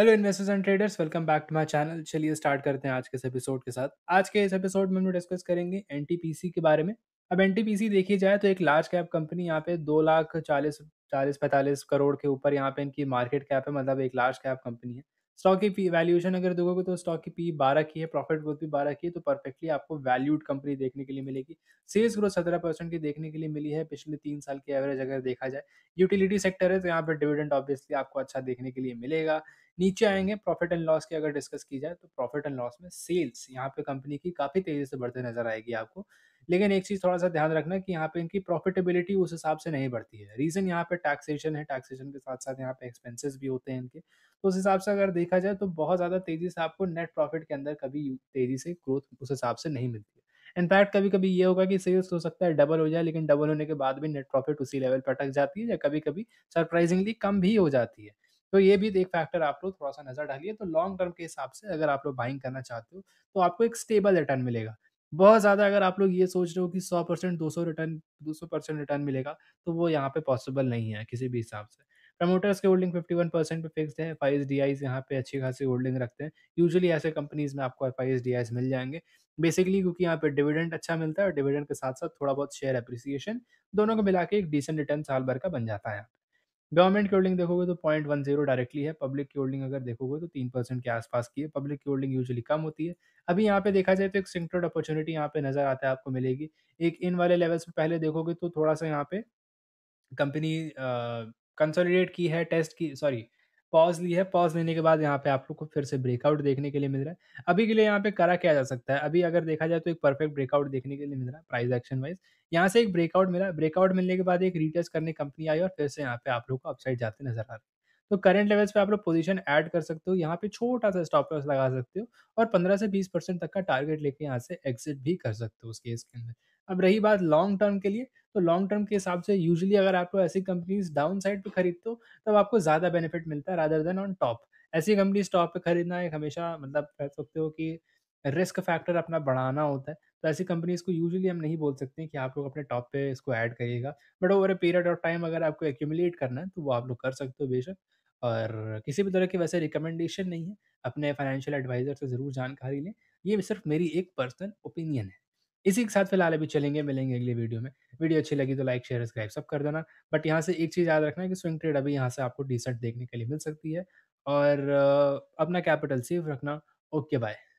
hello investors and traders welcome back to my channel चलिए start करते हैं आज के इस एपिसोड के साथ आज के इस एपिसोड में हम डिस्कस करेंगे एन के बारे में अब एन देखी जाए तो एक लार्ज कैप कंपनी यहाँ पे दो लाख चालीस चालीस पैंतालीस करोड़ के ऊपर यहाँ पे इनकी मार्केट कैप है मतलब एक लार्ज कैप कंपनी है स्टॉक की पी वैल्यूएशन अगर देखोगे तो स्टॉक की पी बारह की है प्रॉफिट ग्रोथ भी बारह की है तो परफेक्टली आपको वैल्यूड कंपनी देखने के लिए मिलेगी सेल्स ग्रोथ सत्रह परसेंट की देखने के लिए मिली है पिछले तीन साल की एवरेज अगर देखा जाए यूटिलिटी सेक्टर है तो यहाँ पर डिविडेंड ऑब्वियसली आपको अच्छा देखने के लिए मिलेगा नीचे आएंगे प्रॉफिट एंड लॉस की अगर डिस्कस की जाए तो प्रॉफिट एंड लॉस में सेल्स यहाँ पे कंपनी की काफ़ी तेज़ी से बढ़ते नजर आएगी आपको लेकिन एक चीज़ थोड़ा सा ध्यान रखना कि यहाँ पे इनकी प्रॉफिटेबिलिटी उस हिसाब से नहीं बढ़ती है रीज़न यहाँ पे टैक्सेशन है टैक्सेशन के साथ साथ यहाँ पे एक्सपेंसेस भी होते हैं इनके तो उस हिसाब से अगर देखा जाए तो बहुत ज़्यादा तेज़ी से आपको नेट प्रॉफिट के अंदर कभी तेज़ी से ग्रोथ उस हिसाब से नहीं मिलती है इनफैक्ट कभी कभी ये होगा कि सेल्स हो सकता है डबल हो जाए लेकिन डबल होने के बाद भी नेट प्रॉफिट उसी लेवल पर अटक जाती है या कभी कभी सरप्राइजिंगली कम भी हो जाती है तो ये भी एक फैक्टर आप लोग थोड़ा सा नजर डालिए तो लॉन्ग टर्म के हिसाब से अगर आप लोग बाइंग करना चाहते हो तो आपको एक स्टेबल रिटर्न मिलेगा बहुत ज़्यादा अगर आप लोग ये सोच रहे हो कि सौ परसेंट दो सौ रिटर्न दो सौ परसेंट रिटर्न मिलेगा तो वो यहाँ पे पॉसिबल नहीं है किसी भी हिसाब से प्रमोटर्स के होल्डिंग फिफ्टी परसेंट पे फिक्स है एफ आई एस यहाँ पे अच्छी खासी होल्डिंग रखते हैं यूजली ऐसे कंपनीज में आपको एफ आई एस मिल जाएंगे बेसिकली क्योंकि यहाँ पे डिविडेंड अच्छा मिलता है और डिविडेंड के साथ साथ थोड़ा बहुत शेयर अप्रिसिएशन दोनों को मिला के एक डिसेंट रिटर्न साल भर का बन जाता है गवर्नमेंट की होल्डिंग देखोगे तो पॉइंट वन जीरो डायरेक्टली है पब्लिक की होल्डिंग अगर देखोगे तो तीन परसेंट के आसपास की है पब्लिक की होल्डिंग यूजुअली कम होती है अभी यहाँ पे देखा जाए तो एक सिंक्टेड अपॉर्चुनिटी यहाँ पे नजर आता है आपको मिलेगी एक इन वाले लेवल्स पे पहले देखोगे तो थोड़ा सा यहाँ पे कंपनी कंसोलिडेट की है टेस्ट की सॉरी पॉज ली है पॉज लेने के बाद यहाँ पे आप लोग को फिर से ब्रेकआउट देखने के लिए मिल रहा है अभी के लिए यहाँ पे करा क्या जा सकता है अभी अगर देखा जाए तो एक परफेक्ट ब्रेकआउट देखने के लिए मिल रहा है प्राइस एक्शन वाइज यहाँ से एक ब्रेकआउट मिला ब्रेकआउट मिलने के बाद एक रिटर्च करने कंपनी आई और फिर से यहाँ पे आप लोग को अपसाइड जाते नजर आ रहे हैं तो करंट लेवल्स पे आप लोग पोजीशन ऐड कर सकते हो यहाँ पे छोटा सा स्टॉप लॉस लगा सकते हो और 15 से 20 परसेंट तक का टारगेट लेके यहाँ से एग्जिट भी कर सकते हो उस केस के अंदर अब रही बात लॉन्ग टर्म के लिए तो लॉन्ग टर्म के हिसाब से यूजली अगर आपको ऐसी कंपनीज डाउन साइड पर खरीदते हो तब आपको ज़्यादा बेनिफिट मिलता है रादर देन ऑन टॉप ऐसी कंपनीज टॉप पे खरीदना एक हमेशा मतलब कह सकते हो कि रिस्क फैक्टर अपना बढ़ाना होता है तो ऐसी कंपनीज को यूजुअली हम नहीं बोल सकते कि आप लोग अपने टॉप पे इसको ऐड करिएगा but over a period of time अगर आपको एक्यूमुलेट करना है तो वो आप लोग कर सकते हो बेशक और किसी भी तरह की वैसे रिकमेंडेशन नहीं है अपने फाइनेंशियल एडवाइज़र से ज़रूर जानकारी लें ये सिर्फ मेरी एक पर्सनल ओपिनियन है इसी के साथ फिलहाल अभी चलेंगे मिलेंगे अगली वीडियो में वीडियो अच्छी लगी तो लाइक शेयर सब्सक्राइब सब कर देना बट यहाँ से एक चीज़ याद रखना है कि स्विंग ट्रेड अभी यहाँ से आपको डिसेंट देखने के लिए मिल सकती है और अपना कैपिटल सेफ रखना ओके बाय